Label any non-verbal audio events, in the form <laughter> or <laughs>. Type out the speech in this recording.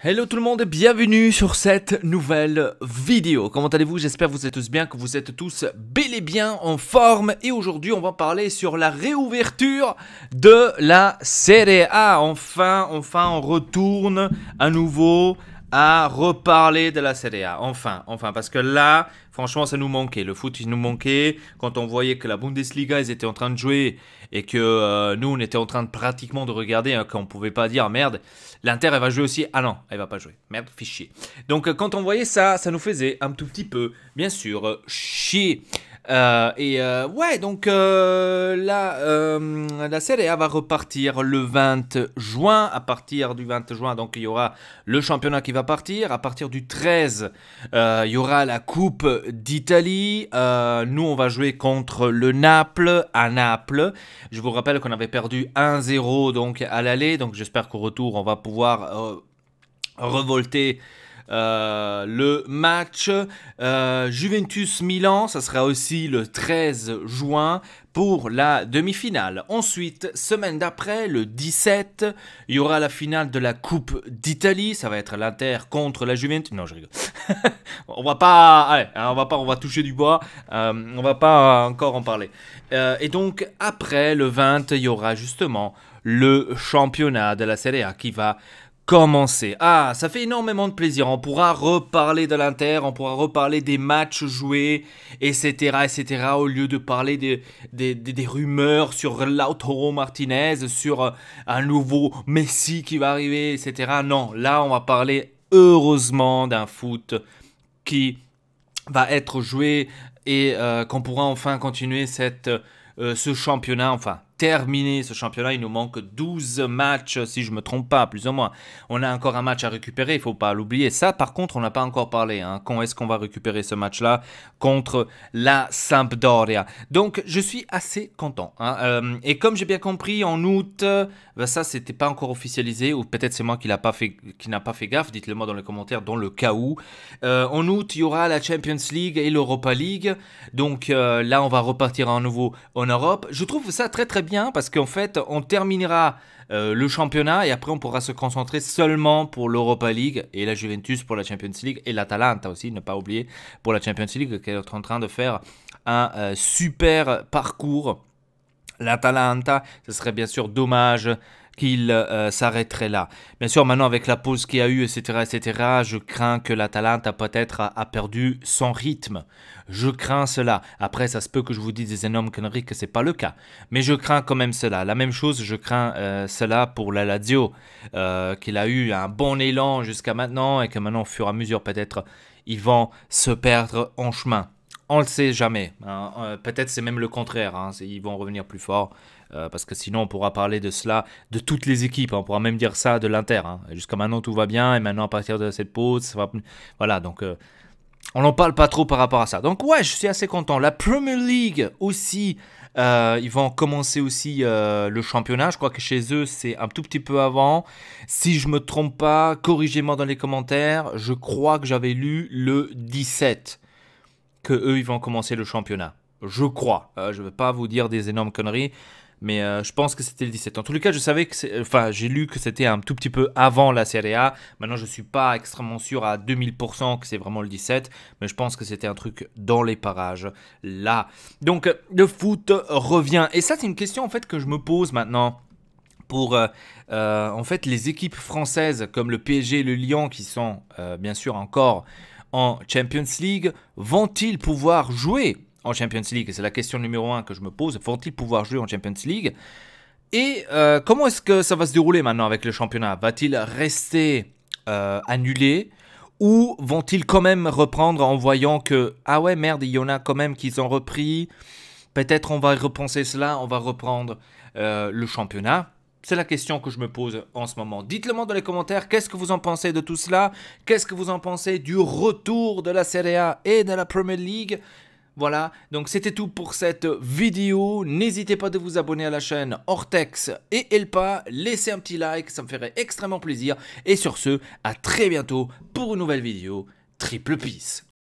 Hello tout le monde et bienvenue sur cette nouvelle vidéo. Comment allez-vous J'espère que vous êtes tous bien, que vous êtes tous bel et bien en forme. Et aujourd'hui, on va parler sur la réouverture de la série A. Enfin, enfin, on retourne à nouveau à reparler de la CDA. A. Enfin, enfin, parce que là, franchement, ça nous manquait. Le foot, il nous manquait. Quand on voyait que la Bundesliga, ils étaient en train de jouer et que euh, nous, on était en train de pratiquement de regarder, hein, qu'on ne pouvait pas dire merde, l'Inter, elle va jouer aussi. Ah non, elle va pas jouer. Merde, fichier. Donc, euh, quand on voyait ça, ça nous faisait un tout petit peu, bien sûr, euh, chier. Euh, et euh, ouais, donc euh, la, la Serie va repartir le 20 juin. À partir du 20 juin, donc il y aura le championnat qui va partir. À partir du 13, il y aura la Coupe d'Italie. nous, on va jouer contre le Naples à Naples. Je vous rappelle qu'on avait perdu 1-0 donc à l'aller. Donc j'espère qu'au retour, on va pouvoir revolter euh, le match euh, Juventus-Milan, ça sera aussi le 13 juin pour la demi-finale. Ensuite, semaine d'après, le 17, il y aura la finale de la Coupe d'Italie. Ça va être l'Inter contre la Juventus. Non, je rigole. <laughs> on va pas, hein, on va pas, on va toucher du bois. Euh, on va pas encore en parler. et donc après le 20, il y aura justement le championnat de la Serie A qui va commencer. Ah, ça fait énormément de plaisir. On pourra reparler de l'Inter, on pourra reparler des matchs joués, etc., etc. Au lieu de parler des, des, rumeurs sur Lautaro Martinez, sur euh, un nouveau Messi qui va arriver, etc. Non, là, on va parler heureusement d'un foot qui va être joué et euh, qu'on pourra enfin continuer cette, euh, ce championnat, enfin terminer ce championnat. Il nous manque 12 matchs, si je ne me trompe pas, plus ou moins. On a encore un match à récupérer, il ne faut pas l'oublier. Ça, par contre, on n'a pas encore parlé. Hein. Quand est-ce qu'on va récupérer ce match-là contre la Sampdoria Donc, je suis assez content. Hein. Euh, et comme j'ai bien compris, en août, ça euh, ça, c'était pas encore officialisé, ou peut-être c'est moi qui n'a pas, fait, pas fait gaffe, dites-le moi dans les commentaires, dans le cas où. Euh, en août, il y aura la Champions League et l'Europa League. Donc là, on va repartir à nouveau en Europe. Je trouve ça très très bien parce qu'en fait, on terminera euh, le championnat et après on pourra se concentrer seulement pour l'Europa League et la Juventus pour la Champions League et l'Atalanta aussi, ne pas oublier pour la Champions League qui est en train de faire un euh, super parcours. L'Atalanta, ce serait bien sûr dommage qu'il euh, s'arrêterait là. Bien sûr, maintenant avec la pause qu'il a eu, etc., etc., je crains que la a peut-être a, perdu son rythme. Je crains cela. Après, ça se peut que je vous dise des énormes conneries que ce n'est pas le cas, mais je crains quand même cela. La même chose, je crains euh, cela pour la Lazio, euh, qu'il a eu un bon élan jusqu'à maintenant et que maintenant, au fur et à mesure, peut-être, ils vont se perdre en chemin. On le sait jamais. Hein. Peut-être c'est même le contraire. Hein. Ils vont revenir plus fort euh, parce que sinon on pourra parler de cela de toutes les équipes, hein. on pourra même dire ça de l'Inter. Hein. Jusqu'à maintenant tout va bien, et maintenant à partir de cette pause, voilà, donc euh, on n'en parle pas trop par rapport à ça. Donc ouais, je suis assez content. La Premier League aussi, euh, ils vont commencer aussi le championnat. Je crois que chez eux, c'est un tout petit peu avant. Si je me trompe pas, corrigez-moi dans les commentaires. Je crois que j'avais lu le 17 que eux, ils vont commencer le championnat. Je crois. je ne vais pas vous dire des énormes conneries mais euh, je pense que c'était le 17. En tout les cas, je savais que, enfin, j'ai lu que c'était un tout petit peu avant la Serie A. Maintenant, je ne suis pas extrêmement sûr à 2000% que c'est vraiment le 17, mais je pense que c'était un truc dans les parages là. Donc, le foot revient. Et ça, c'est une question en fait que je me pose maintenant pour euh, euh, en fait les équipes françaises comme le PSG et le Lyon qui sont bien sûr encore en Champions League vont-ils pouvoir jouer en Champions League C'est la question numéro un que je me pose. Vont-ils pouvoir jouer en Champions League Et euh, comment est-ce que ça va se dérouler maintenant avec le championnat Va-t-il rester euh, annulé ou vont-ils quand même reprendre en voyant que ah ouais merde il y en a quand même qu'ils ont repris peut-être on va repenser cela on va reprendre euh, le championnat c'est la question que je me pose en ce moment. Dites-le moi dans les commentaires, qu'est-ce que vous en pensez de tout cela Qu'est-ce que vous en pensez du retour de la Serie A et de la Premier League voilà, donc c'était tout pour cette vidéo. N'hésitez pas de vous abonner à la chaîne Hortex et Elpa. Laissez un petit like, ça me ferait extrêmement plaisir. Et sur ce, à très bientôt pour une nouvelle vidéo. Triple Peace